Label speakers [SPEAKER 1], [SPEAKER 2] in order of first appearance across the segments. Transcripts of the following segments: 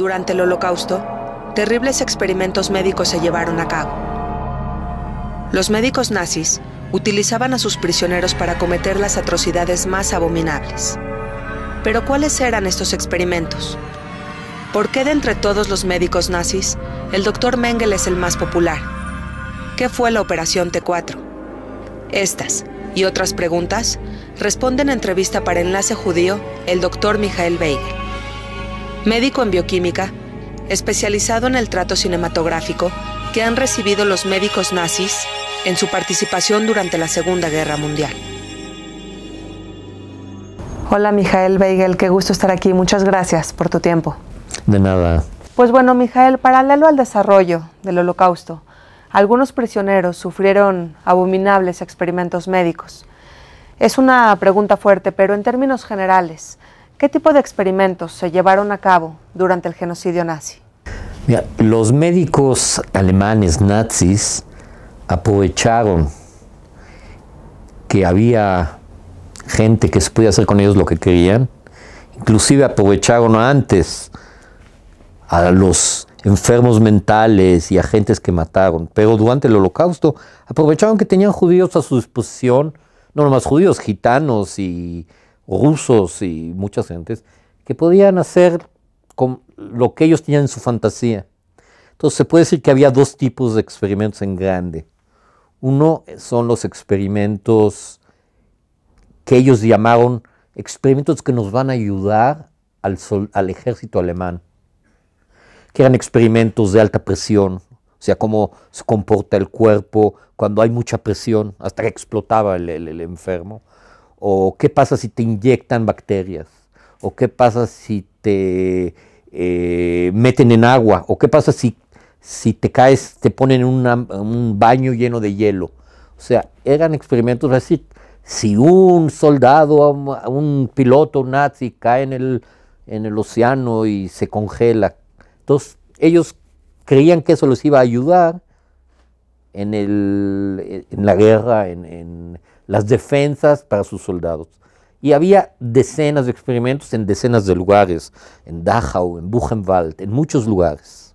[SPEAKER 1] Durante el Holocausto, terribles experimentos médicos se llevaron a cabo. Los médicos nazis utilizaban a sus prisioneros para cometer las atrocidades más abominables. Pero ¿cuáles eran estos experimentos? ¿Por qué de entre todos los médicos nazis, el doctor Mengel es el más popular? ¿Qué fue la Operación T4? Estas y otras preguntas responden entrevista para Enlace Judío el doctor Michael Weigel médico en bioquímica, especializado en el trato cinematográfico que han recibido los médicos nazis en su participación durante la Segunda Guerra Mundial. Hola Mijael Weigel, qué gusto estar aquí. Muchas gracias por tu tiempo. De nada. Pues bueno, Mijael, paralelo al desarrollo del holocausto, algunos prisioneros sufrieron abominables experimentos médicos. Es una pregunta fuerte, pero en términos generales, ¿Qué tipo de experimentos se llevaron a cabo durante el genocidio nazi?
[SPEAKER 2] los médicos alemanes nazis aprovecharon que había gente que se podía hacer con ellos lo que querían. Inclusive aprovecharon antes a los enfermos mentales y a gente que mataron. Pero durante el holocausto aprovecharon que tenían judíos a su disposición, no nomás judíos, gitanos y rusos y muchas gentes que podían hacer con lo que ellos tenían en su fantasía. Entonces se puede decir que había dos tipos de experimentos en grande. Uno son los experimentos que ellos llamaron experimentos que nos van a ayudar al, al ejército alemán, que eran experimentos de alta presión, o sea, cómo se comporta el cuerpo cuando hay mucha presión, hasta que explotaba el enfermo o qué pasa si te inyectan bacterias, o qué pasa si te eh, meten en agua, o qué pasa si, si te caes, te ponen en un baño lleno de hielo. O sea, eran experimentos así. Si un soldado, un piloto nazi cae en el, océano y se congela, entonces ellos creían que eso les iba a ayudar en, la guerra, en las defensas para sus soldados. Y había decenas de experimentos en decenas de lugares, en Dachau, en Buchenwald, en muchos lugares.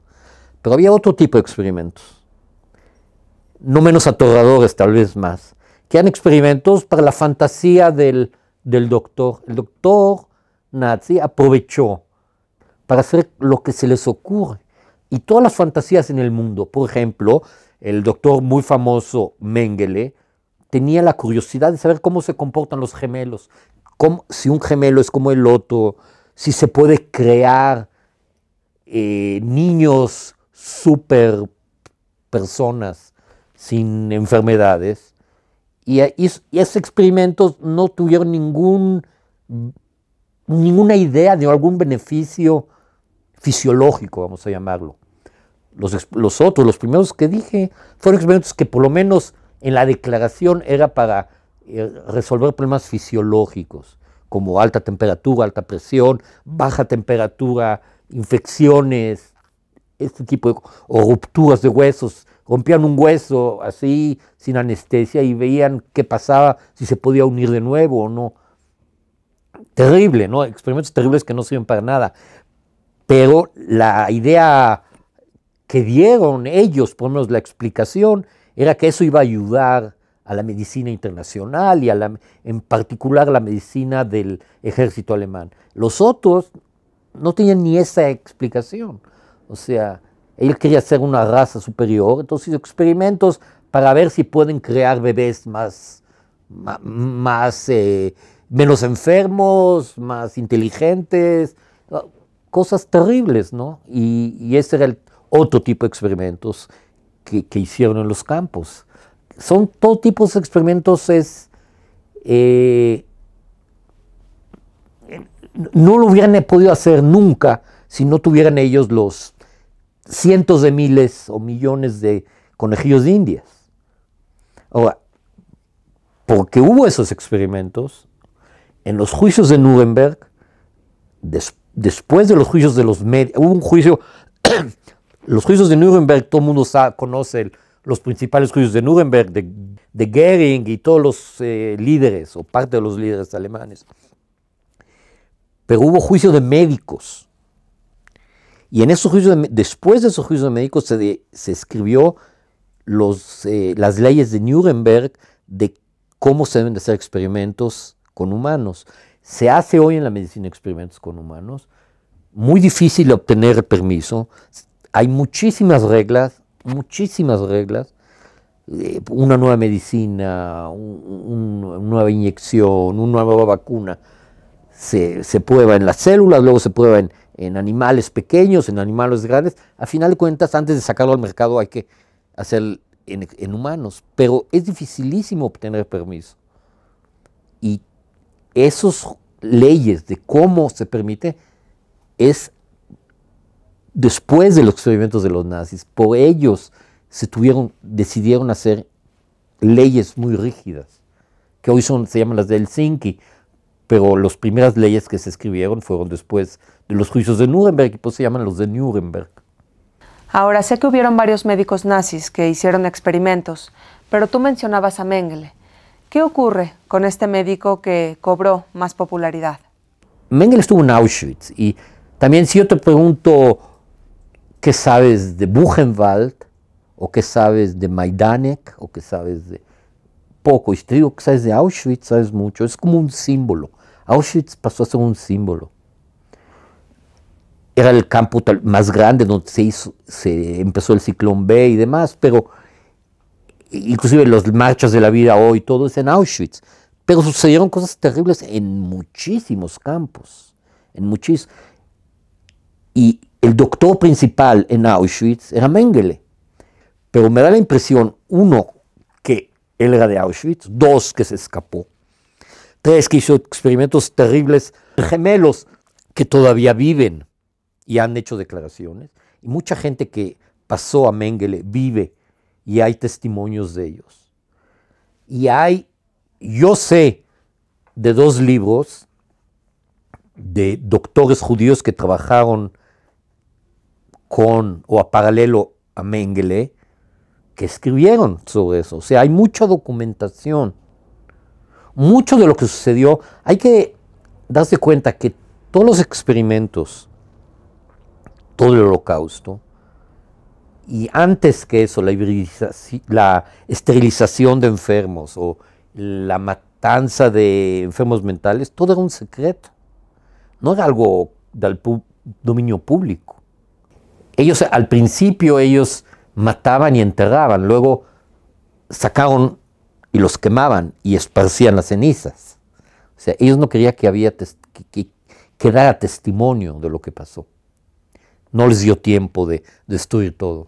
[SPEAKER 2] Pero había otro tipo de experimentos, no menos aterradores tal vez más, que eran experimentos para la fantasía del, del doctor. El doctor nazi aprovechó para hacer lo que se les ocurre. Y todas las fantasías en el mundo, por ejemplo, el doctor muy famoso Mengele, tenía la curiosidad de saber cómo se comportan los gemelos, si un gemelo es como el otro, si se puede crear eh, niños super personas sin enfermedades. Y, eh, esos experimentos no tuvieron ningún, ninguna idea de algún beneficio fisiológico, vamos a llamarlo. los otros, los primeros que dije, fueron experimentos que por lo menos en la declaración era para eh, resolver problemas fisiológicos, como alta temperatura, alta presión, baja temperatura, infecciones, este tipo de, o rupturas de huesos. Rompían un hueso así, sin anestesia, y veían qué pasaba, si se podía unir de nuevo o no. Terrible, ¿no? Experimentos terribles que no sirven para nada. Pero la idea que dieron ellos, por lo menos la explicación, era que eso iba a ayudar a la medicina internacional y a en particular a la medicina del ejército alemán. Los otros no tenían ni esa explicación. O sea, él quería ser una raza superior, entonces hizo experimentos para ver si pueden crear bebés más, más, eh, menos enfermos, más inteligentes, cosas terribles, ¿no? Y, ese era el otro tipo de experimentos que, hicieron en los campos. Son todo tipo de experimentos, es, eh, no lo hubieran podido hacer nunca si no tuvieran ellos los cientos de miles o millones de conejillos de indias. Ahora, porque hubo esos experimentos, en los juicios de Nuremberg, después de los juicios de los medios, hubo un juicio los juicios de Nuremberg, todo el mundo conoce los principales juicios de Nuremberg, de, de y todos los eh, líderes o parte de los líderes alemanes. Pero hubo juicios de médicos. Y en esos juicios después de esos juicios de médicos se, escribió eh, las leyes de Nuremberg de cómo se deben de hacer experimentos con humanos. Se hace hoy en la medicina experimentos con humanos. Muy difícil obtener permiso. Hay muchísimas reglas, muchísimas reglas, eh, una nueva medicina, una nueva inyección, una nueva vacuna. Se, prueba en las células, luego se prueba en, animales pequeños, en animales grandes. A final de cuentas, antes de sacarlo al mercado hay que hacer en, en humanos, pero es dificilísimo obtener permiso. Y esas leyes de cómo se permite es después de los experimentos de los nazis. Por ellos se tuvieron, decidieron hacer leyes muy rígidas, que hoy son, se llaman las de Helsinki, pero las primeras leyes que se escribieron fueron después de los juicios de Nuremberg y pues se llaman los de Nuremberg.
[SPEAKER 1] Ahora, sé que hubieron varios médicos nazis que hicieron experimentos, pero tú mencionabas a Mengele. ¿Qué ocurre con este médico que cobró más popularidad?
[SPEAKER 2] Mengele estuvo en Auschwitz y también si yo te pregunto, ¿Qué sabes de Buchenwald? ¿O qué sabes de Majdanek? ¿O qué sabes de poco? Y que sabes de Auschwitz, sabes mucho. Es como un símbolo. Auschwitz pasó a ser un símbolo. Era el campo más grande donde se, hizo, se empezó el ciclón B y demás, pero inclusive las marchas de la vida hoy, todo es en Auschwitz. Pero sucedieron cosas terribles en muchísimos campos, en muchísimos. Y el doctor principal en Auschwitz era Mengele. Pero me da la impresión, uno, que él era de Auschwitz, dos, que se escapó, tres, que hizo experimentos terribles, gemelos que todavía viven y han hecho declaraciones, y mucha gente que pasó a Mengele vive y hay testimonios de ellos. Y hay, yo sé, de dos libros de doctores judíos que trabajaron con o a paralelo a Mengele que escribieron sobre eso. O sea, hay mucha documentación. Mucho de lo que sucedió, hay que darse cuenta que todos los experimentos, todo el holocausto, y antes que eso, la, la esterilización de enfermos o la matanza de enfermos mentales, todo era un secreto. No era algo del dominio público. Ellos al principio ellos mataban y enterraban, luego sacaron y los quemaban y esparcían las cenizas. O sea, ellos no querían que, había que, quedara testimonio de lo que pasó. No les dio tiempo de destruir todo.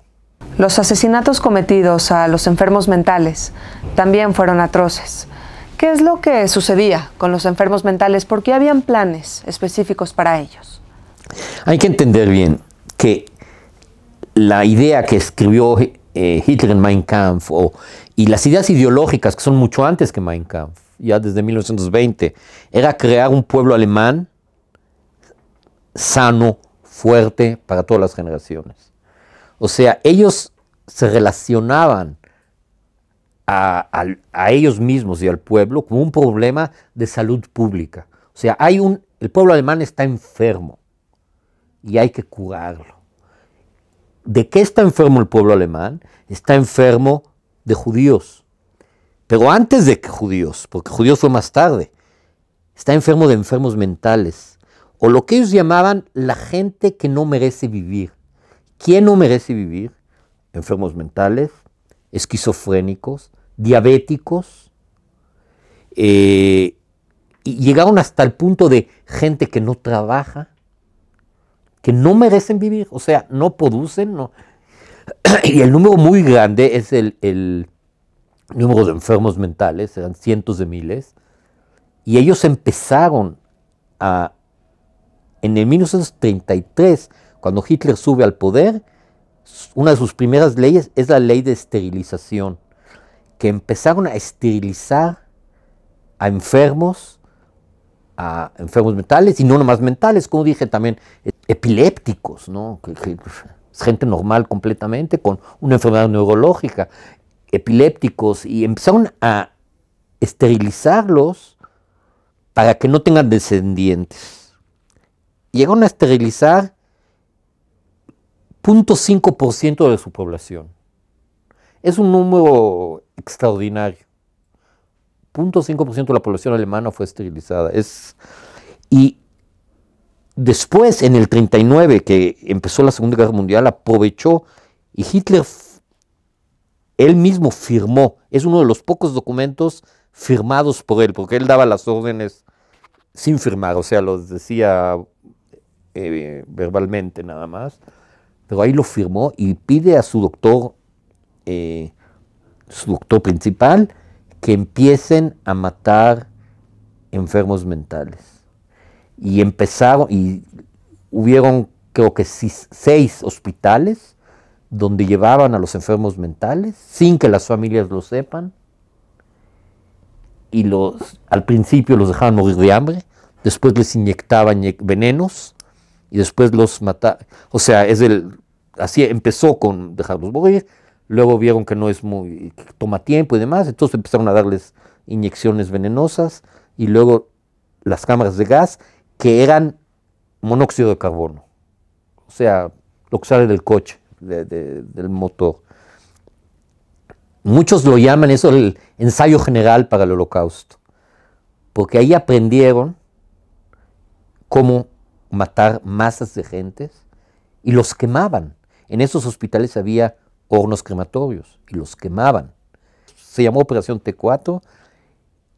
[SPEAKER 1] Los asesinatos cometidos a los enfermos mentales también fueron atroces. ¿Qué es lo que sucedía con los enfermos mentales? ¿Por qué habían planes específicos para ellos?
[SPEAKER 2] Hay que entender bien que la idea que escribió eh, Hitler en Mein Kampf y las ideas ideológicas que son mucho antes que Mein Kampf, ya desde 1920, era crear un pueblo alemán sano, fuerte para todas las generaciones. O sea, ellos se relacionaban a, ellos mismos y al pueblo como un problema de salud pública. O sea, hay un, el pueblo alemán está enfermo y hay que curarlo. ¿De qué está enfermo el pueblo alemán? Está enfermo de judíos. Pero antes de que judíos, porque judíos fue más tarde. Está enfermo de enfermos mentales. O lo que ellos llamaban la gente que no merece vivir. ¿Quién no merece vivir? Enfermos mentales, esquizofrénicos, diabéticos. Eh, y llegaron hasta el punto de gente que no trabaja, que no merecen vivir, o sea, no producen. No. y el número muy grande es el, el número de enfermos mentales, eran cientos de miles. Y ellos empezaron a, en el 1933, cuando Hitler sube al poder, una de sus primeras leyes es la ley de esterilización, que empezaron a esterilizar a enfermos, a enfermos mentales, y no nomás mentales, como dije también, epilépticos, ¿no? Pues, gente normal completamente, con una enfermedad neurológica, epilépticos, y empezaron a esterilizarlos para que no tengan descendientes. Llegaron a esterilizar 0.5% de su población. Es un número extraordinario. 0.5% de la población alemana fue esterilizada. Es, y Después, en el 39, que empezó la Segunda Guerra Mundial, aprovechó y Hitler él mismo firmó. Es uno de los pocos documentos firmados por él, porque él daba las órdenes sin firmar, o sea, los decía eh, verbalmente nada más. Pero ahí lo firmó y pide a su doctor, eh, su doctor principal, que empiecen a matar enfermos mentales y empezaron, y hubieron creo que seis, hospitales donde llevaban a los enfermos mentales sin que las familias lo sepan y los al principio los dejaban morir de hambre, después les inyectaban venenos y después los mataban. O sea, es el así empezó con dejarlos morir, luego vieron que no es muy que toma tiempo y demás, entonces empezaron a darles inyecciones venenosas y luego las cámaras de gas que eran monóxido de carbono, o sea, lo que sale del coche, del motor. Muchos lo llaman eso el ensayo general para el holocausto, porque ahí aprendieron cómo matar masas de gentes y los quemaban. En esos hospitales había hornos crematorios y los quemaban. Se llamó Operación T4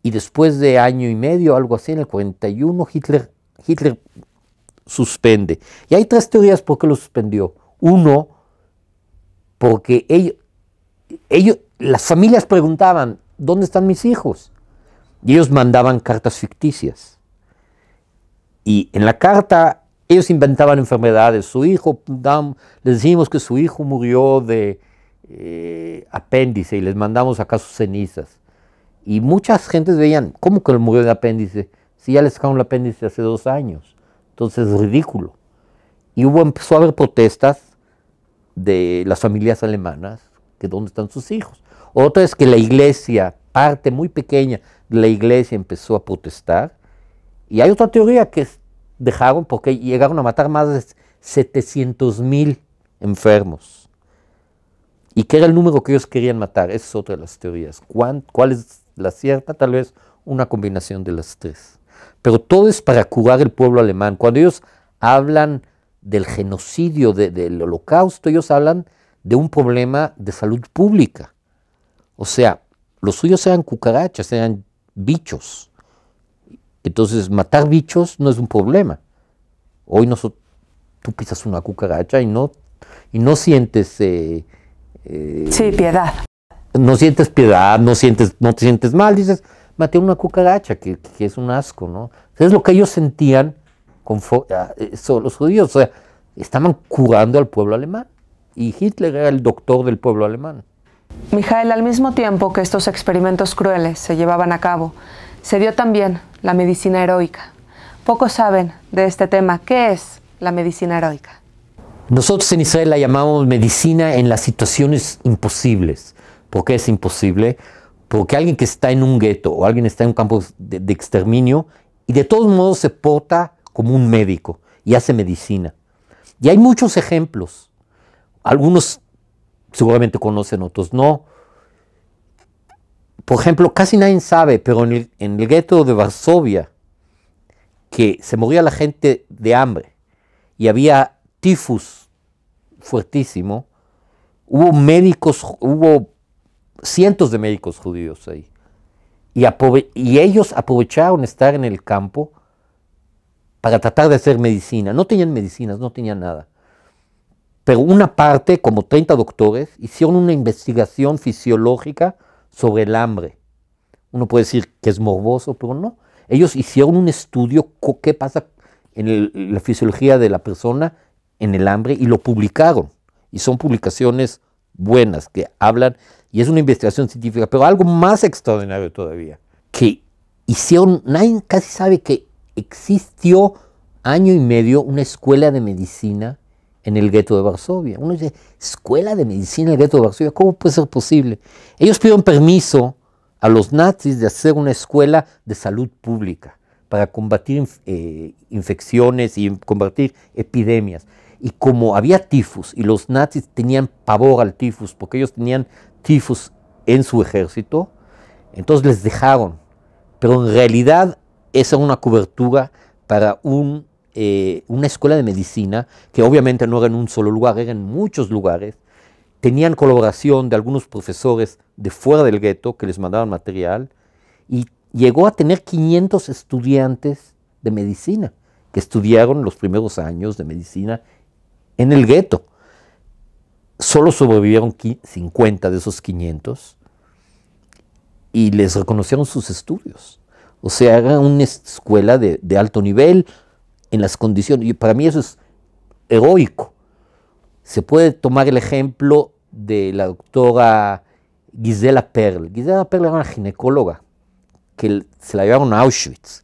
[SPEAKER 2] y después de año y medio, algo así, en el 41, Hitler Hitler suspende. Y hay tres teorías por qué lo suspendió. Uno, porque ellos, las familias preguntaban, ¿dónde están mis hijos? Y ellos mandaban cartas ficticias. Y en la carta ellos inventaban enfermedades. Su hijo, les decimos que su hijo murió de eh, apéndice y les mandamos acá sus cenizas. Y muchas gentes veían, ¿cómo que él murió de apéndice? Si ya les sacaron el apéndice hace dos años. Entonces es ridículo. Y hubo, empezó a haber protestas de las familias alemanas, que dónde están sus hijos. Otra es que la iglesia, parte muy pequeña de la iglesia empezó a protestar. Y hay otra teoría que dejaron porque llegaron a matar más de 700 mil enfermos. ¿Y qué era el número que ellos querían matar? Esa es otra de las teorías. ¿Cuál es la cierta? Tal vez una combinación de las tres. Pero todo es para curar el pueblo alemán. Cuando ellos hablan del genocidio, del holocausto, ellos hablan de un problema de salud pública. O sea, los suyos eran cucarachas, eran bichos. Entonces, matar bichos no es un problema. Hoy nosotros, tú pisas una cucaracha y no, y no sientes... Eh, eh, sí, piedad. No sientes piedad, no, sientes, no te sientes mal, dices, maté una cucaracha, que, que es un asco, ¿no? Es lo que ellos sentían con ah, eh, los judíos, o sea, estaban curando al pueblo alemán y Hitler era el doctor del pueblo alemán.
[SPEAKER 1] Mijael, al mismo tiempo que estos experimentos crueles se llevaban a cabo, se dio también la medicina heroica. Pocos saben de este tema. ¿Qué es la medicina heroica?
[SPEAKER 2] Nosotros en Israel la llamamos medicina en las situaciones imposibles. ¿Por qué es imposible? Porque alguien que está en un gueto o alguien está en un campo de, exterminio y de todos modos se porta como un médico y hace medicina. Y hay muchos ejemplos. Algunos seguramente conocen, otros no. Por ejemplo, casi nadie sabe, pero en el gueto de Varsovia, que se moría la gente de hambre y había tifus fuertísimo, hubo médicos, hubo cientos de médicos judíos ahí. Y, ellos aprovecharon estar en el campo para tratar de hacer medicina. No tenían medicinas, no tenían nada. Pero una parte, como 30 doctores, hicieron una investigación fisiológica sobre el hambre. Uno puede decir que es morboso, pero no. Ellos hicieron un estudio qué pasa en la fisiología de la persona en el hambre y lo publicaron. Y son publicaciones buenas que hablan y es una investigación científica, pero algo más extraordinario todavía, que hicieron, nadie casi sabe que existió año y medio una escuela de medicina en el gueto de Varsovia. Uno dice, escuela de medicina en el gueto de Varsovia, ¿cómo puede ser posible? Ellos pidieron permiso a los nazis de hacer una escuela de salud pública para combatir eh, infecciones y combatir epidemias. Y como había tifus y los nazis tenían pavor al tifus porque ellos tenían tifus en su ejército, entonces les dejaron. Pero en realidad esa era una cobertura para eh, una escuela de medicina, que obviamente no era en un solo lugar, era en muchos lugares. Tenían colaboración de algunos profesores de fuera del gueto que les mandaban material y llegó a tener 500 estudiantes de medicina que estudiaron los primeros años de medicina en el gueto solo sobrevivieron 50 de esos 500 y les reconocieron sus estudios. O sea, era una escuela de, alto nivel en las condiciones. Y para mí eso es heroico. Se puede tomar el ejemplo de la doctora Gisela Perl. Gisela Perl era una ginecóloga que se la llevaron a Auschwitz.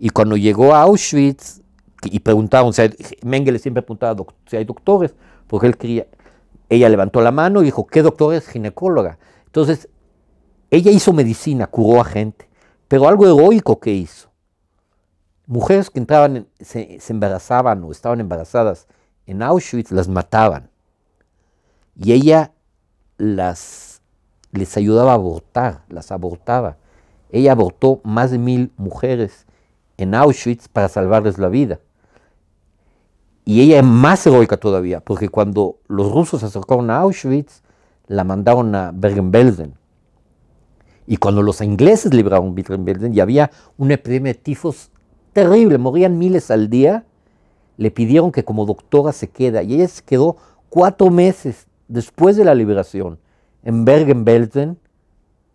[SPEAKER 2] Y cuando llegó a Auschwitz y preguntaron, o sea, Mengele siempre preguntaba si hay doctores, porque él quería, ella levantó la mano y dijo, ¿qué doctor es ginecóloga? Entonces, ella hizo medicina, curó a gente, pero algo heroico que hizo. Mujeres que entraban, se, embarazaban o estaban embarazadas en Auschwitz, las mataban. Y ella las, les ayudaba a abortar, las abortaba. Ella abortó más de mil mujeres en Auschwitz para salvarles la vida. Y ella es más heroica todavía, porque cuando los rusos se acercaron a Auschwitz, la mandaron a Bergen-Belsen. Y cuando los ingleses liberaron Bergen-Belsen y había una epidemia de tifos terrible, morían miles al día, le pidieron que como doctora se queda. Y ella se quedó cuatro meses después de la liberación en Bergen-Belsen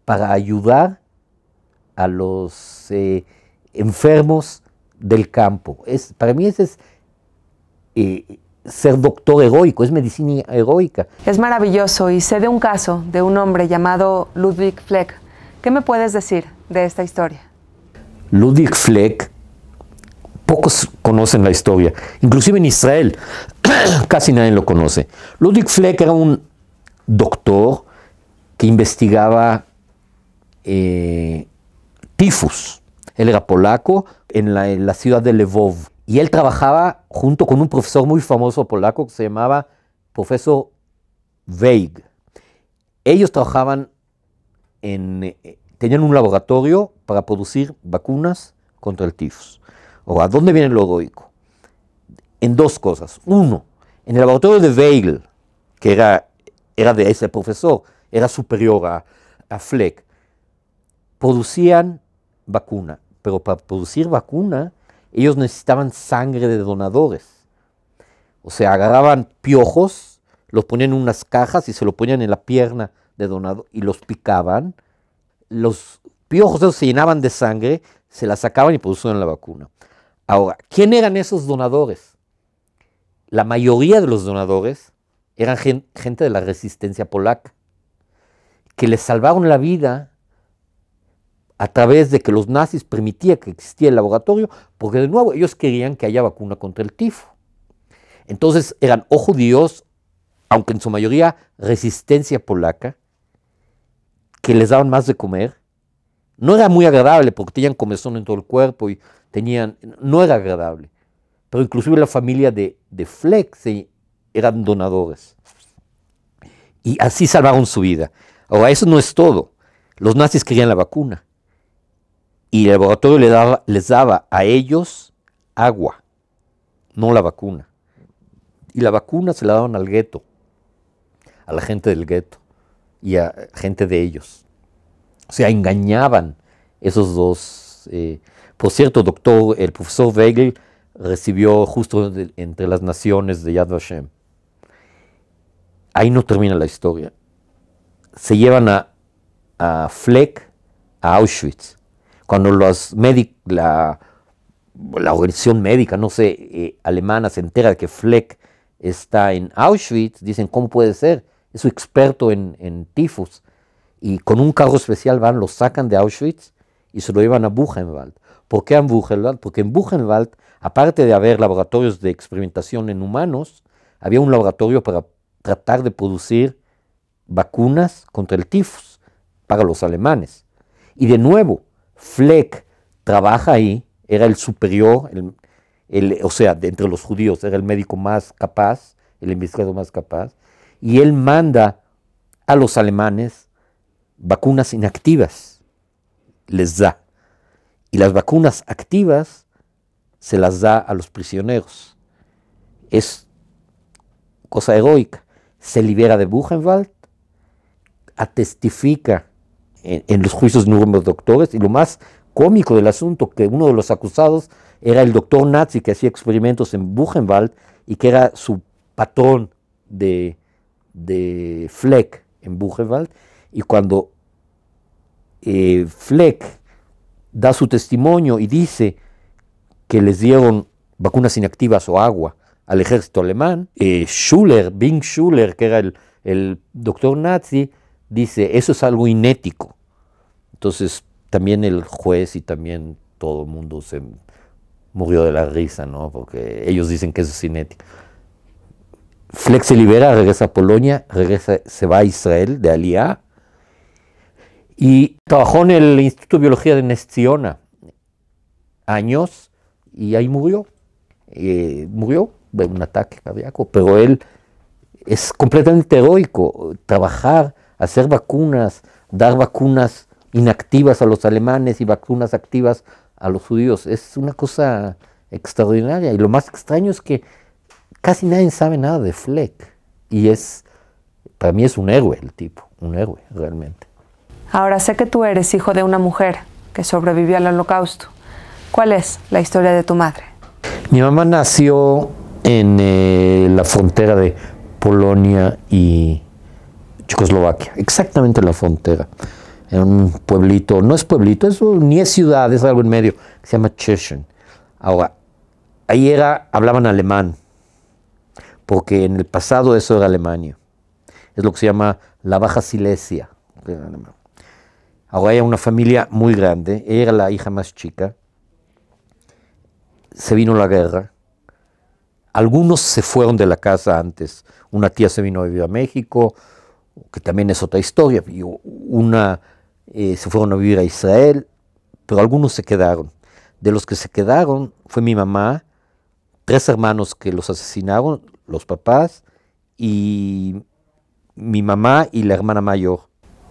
[SPEAKER 2] para ayudar a los eh, enfermos del campo. Es, para mí ese es eh, ser doctor heroico, es medicina
[SPEAKER 1] heroica. Es maravilloso y sé de un caso de un hombre llamado Ludwig Fleck. ¿Qué me puedes decir de esta historia?
[SPEAKER 2] Ludwig Fleck, pocos conocen la historia, inclusive en Israel casi nadie lo conoce. Ludwig Fleck era un doctor que investigaba eh, tifus. Él era polaco en la, en la ciudad de Lvov y él trabajaba junto con un profesor muy famoso polaco que se llamaba profesor Weig. Ellos trabajaban en, eh, tenían un laboratorio para producir vacunas contra el tifus. O a ¿dónde viene el heroico? En dos cosas. Uno, en el laboratorio de Weigl, que era, era de ese profesor, era superior a, a Fleck, producían vacuna, pero para producir vacuna ellos necesitaban sangre de donadores. O sea, agarraban piojos, los ponían en unas cajas y se lo ponían en la pierna de donado y los picaban. Los piojos se llenaban de sangre, se la sacaban y producían la vacuna. Ahora, ¿quién eran esos donadores? La mayoría de los donadores eran gente de la resistencia polaca, que les salvaron la vida a través de que los nazis permitían que existiera el laboratorio, porque de nuevo ellos querían que haya vacuna contra el tifo. Entonces eran o judíos, aunque en su mayoría resistencia polaca, que les daban más de comer. No era muy agradable porque tenían comezón en todo el cuerpo y tenían, no era agradable. Pero inclusive la familia de, de Fleck eran donadores. Y así salvaron su vida. Ahora, eso no es todo. Los nazis querían la vacuna y el laboratorio les daba, a ellos agua, no la vacuna. Y la vacuna se la daban al gueto, a la gente del gueto y a gente de ellos. O sea, engañaban esos dos. Eh. Por cierto, doctor, el profesor Weigel recibió justo entre las naciones de Yad Vashem. Ahí no termina la historia. Se llevan a Fleck, a Auschwitz. Cuando los la, organización médica, no sé, eh, alemana se entera de que Fleck está en Auschwitz, dicen, ¿cómo puede ser? Es un experto en, en tifus. Y con un carro especial van, lo sacan de Auschwitz y se lo llevan a Buchenwald. ¿Por qué a Buchenwald? Porque en Buchenwald, aparte de haber laboratorios de experimentación en humanos, había un laboratorio para tratar de producir vacunas contra el tifus para los alemanes. Y de nuevo, Fleck trabaja ahí, era el superior, el, o sea, de entre los judíos, era el médico más capaz, el investigador más capaz, y él manda a los alemanes vacunas inactivas, les da. Y las vacunas activas se las da a los prisioneros. Es cosa heroica. Se libera de Buchenwald, atestifica en, los juicios nuevos doctores y lo más cómico del asunto que uno de los acusados era el doctor nazi que hacía experimentos en Buchenwald y que era su patrón de, Fleck en Buchenwald y cuando eh, Fleck da su testimonio y dice que les dieron vacunas inactivas o agua al ejército alemán, eh, Schuller, Bing Schuller, que era el doctor nazi, dice, eso es algo inético. Entonces, también el juez y también todo el mundo se murió de la risa, ¿no? Porque ellos dicen que es cinética. Flex se libera, regresa a Polonia, regresa, se va a Israel de Alía y trabajó en el Instituto de Biología de Nestiona años y ahí murió. Eh, murió de un ataque cardíaco, pero él es completamente heroico. Trabajar, hacer vacunas, dar vacunas inactivas a los alemanes y vacunas activas a los judíos. Es una cosa extraordinaria. Y lo más extraño es que casi nadie sabe nada de Fleck. Y es, para mí es un héroe el tipo, un héroe realmente.
[SPEAKER 1] Ahora sé que tú eres hijo de una mujer que sobrevivió al holocausto. ¿Cuál es la historia de tu madre?
[SPEAKER 2] Mi mamá nació en eh, la frontera de Polonia y Checoslovaquia, exactamente en la frontera en un pueblito, no es pueblito, ni es ciudad, es algo en medio, se llama Chechen. Ahora, ahí era, hablaban alemán, porque en el pasado eso era Alemania. Es lo que se llama la Baja Silesia. Ahora hay una familia muy grande, ella era la hija más chica, se vino la guerra, algunos se fueron de la casa antes, una tía se vino a vivir a México, que también es otra historia, una eh, se fueron a vivir a Israel, pero algunos se quedaron. De los que se quedaron fue mi mamá, tres hermanos que los asesinaron, los papás, y mi mamá y la hermana mayor.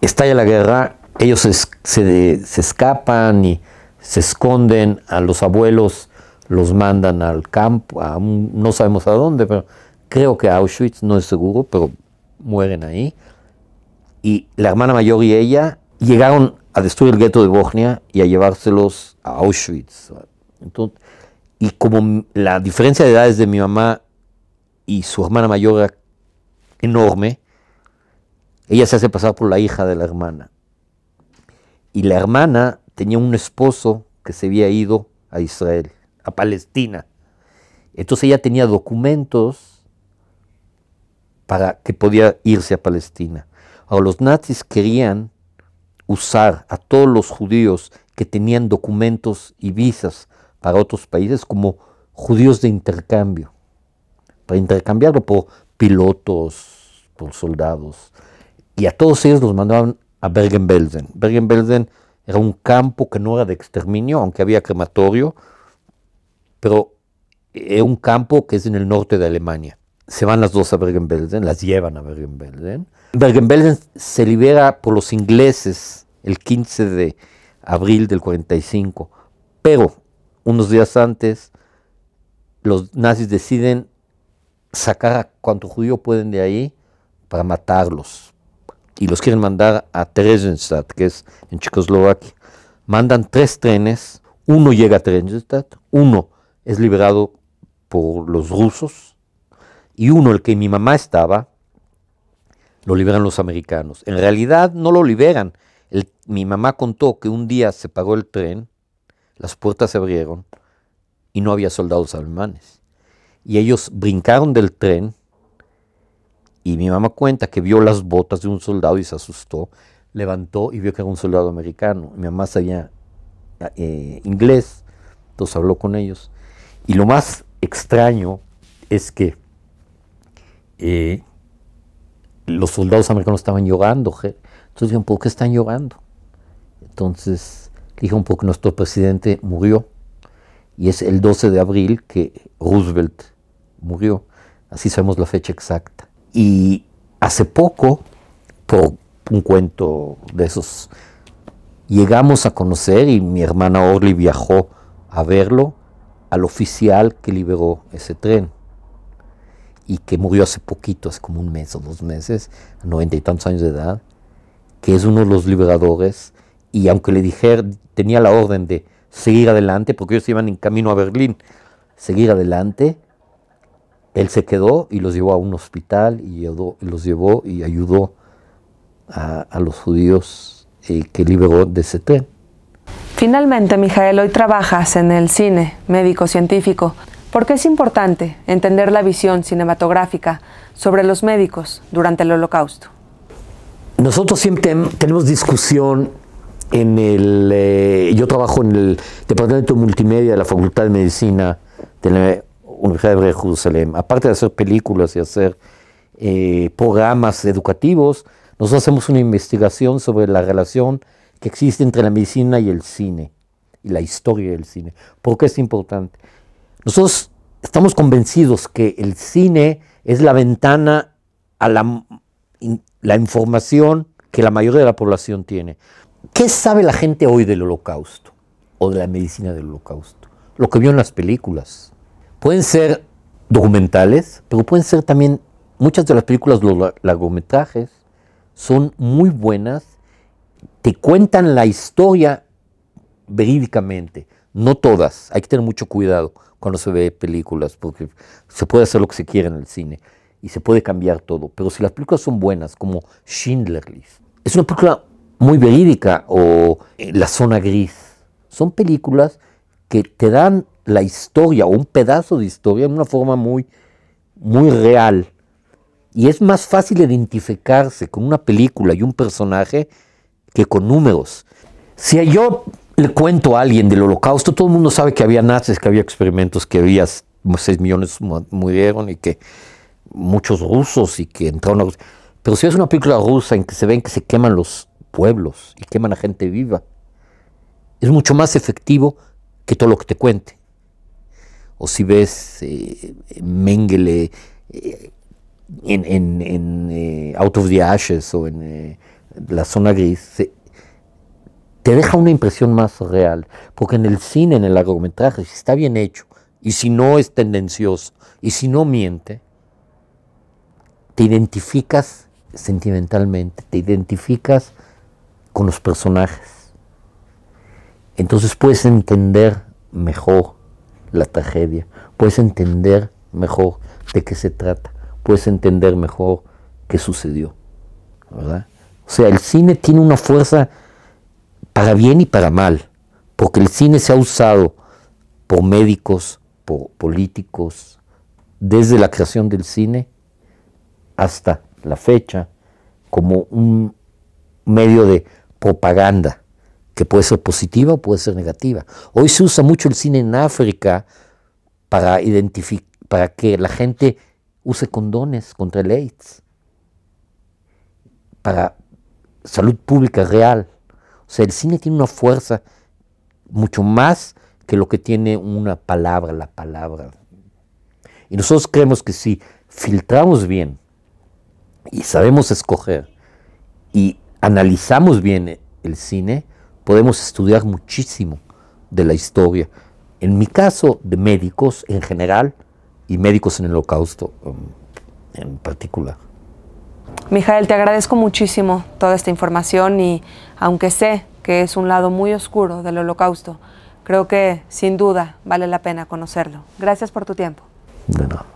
[SPEAKER 2] Estalla la guerra, ellos se, escapan y se esconden, a los abuelos los mandan al campo, no sabemos a dónde, pero creo que a Auschwitz, no es seguro, pero mueren ahí. Y la hermana mayor y ella llegaron a destruir el gueto de Bosnia y a llevárselos a Auschwitz. y como la diferencia de edades de mi mamá y su hermana mayor era enorme, ella se hace pasar por la hija de la hermana. Y la hermana tenía un esposo que se había ido a Israel, a Palestina. Entonces ella tenía documentos para que podía irse a Palestina. Ahora los nazis querían usar a todos los judíos que tenían documentos y visas para otros países como judíos de intercambio, para intercambiarlo por pilotos, por soldados. Y a todos ellos los mandaban a Bergen-Belsen. Bergen-Belsen era un campo que no era de exterminio, aunque había crematorio, pero era un campo que es en el norte de Alemania se van las dos a Bergen-Belsen, las llevan a Bergen-Belsen. Bergen-Belsen se libera por los ingleses el 15 de abril del 45, pero unos días antes los nazis deciden sacar a cuanto judío pueden de ahí para matarlos. Y los quieren mandar a Theresienstadt, que es en Checoslovaquia. Mandan tres trenes, uno llega a Theresienstadt, uno es liberado por los rusos, y uno, el que mi mamá estaba, lo liberan los americanos. En realidad no lo liberan. mi mamá contó que un día se paró el tren, las puertas se abrieron y no había soldados alemanes. Y ellos brincaron del tren y mi mamá cuenta que vio las botas de un soldado y se asustó, levantó y vio que era un soldado americano. Mi mamá sabía eh, inglés, entonces habló con ellos. Y lo más extraño es que los soldados americanos estaban llorando. Entonces dijeron, ¿por qué están llorando? Entonces dijeron, porque nuestro presidente murió. Y es el 12 de abril que Roosevelt murió. Así sabemos la fecha exacta. Y hace poco, por un cuento de esos, llegamos a conocer, y mi hermana Orly viajó a verlo, al oficial que liberó ese tren, y que murió hace poquito, hace como un mes o dos meses, a noventa y tantos años de edad, que es uno de los liberadores, y aunque le dijera tenía la orden de seguir adelante, porque ellos iban en camino a Berlín, seguir adelante, él se quedó y los llevó a un hospital y los llevó y ayudó a, los judíos eh, que liberó de ese tren.
[SPEAKER 1] Finalmente, Mijael, hoy trabajas en el cine, médico científico. ¿Por qué es importante entender la visión cinematográfica sobre los médicos durante el holocausto?
[SPEAKER 2] Nosotros siempre tenemos discusión en el... Eh, yo trabajo en el Departamento de Multimedia de la Facultad de Medicina de la Universidad de Jerusalén. Aparte de hacer películas y hacer eh, programas educativos, nosotros hacemos una investigación sobre la relación que existe entre la medicina y el cine, y la historia del cine. ¿Por qué es importante? Nosotros estamos convencidos que el cine es la ventana a la, información que la mayoría de la población tiene. ¿Qué sabe la gente hoy del holocausto o de la medicina del holocausto? Lo que vio en las películas. Pueden ser documentales, pero pueden ser también muchas de las películas, los largometrajes, son muy buenas, te cuentan la historia verídicamente, no todas, hay que tener mucho cuidado cuando se ve películas, porque se puede hacer lo que se quiera en el cine y se puede cambiar todo. Pero si las películas son buenas, como Schindler List, es una película muy verídica o eh, La Zona Gris, son películas que te dan la historia o un pedazo de historia en una forma muy, muy real. Y es más fácil identificarse con una película y un personaje que con números. Si yo le cuento a alguien del holocausto, todo el mundo sabe que había nazis, que había experimentos, que había 6 millones murieron y que muchos rusos y que entraron a Pero si ves una película rusa en que se ven que se queman los pueblos y queman a gente viva, es mucho más efectivo que todo lo que te cuente. O si ves eh, Mengele eh, en, en, en eh, Out of the Ashes o en La Zona Gris, te deja una impresión más real, porque en el cine, en el largometraje, si está bien hecho, y si no es tendencioso, y si no miente, te identificas sentimentalmente, te identificas con los personajes. Entonces puedes entender mejor la tragedia, puedes entender mejor de qué se trata, puedes entender mejor qué sucedió. O sea, el cine tiene una fuerza para bien y para mal, porque el cine se ha usado por médicos, por políticos, desde la creación del cine hasta la fecha, como un medio de propaganda, que puede ser positiva o puede ser negativa. Hoy se usa mucho el cine en África para, que la gente use condones contra el AIDS, para salud pública real. O sea, el cine tiene una fuerza mucho más que lo que tiene una palabra, la palabra. Y nosotros creemos que si filtramos bien y sabemos escoger y analizamos bien el cine, podemos estudiar muchísimo de la historia. En mi caso, de médicos en general y médicos en el holocausto um, en particular.
[SPEAKER 1] Mijael, te agradezco muchísimo toda esta información y aunque sé que es un lado muy oscuro del holocausto, creo que sin duda vale la pena conocerlo. Gracias por tu tiempo. De nada.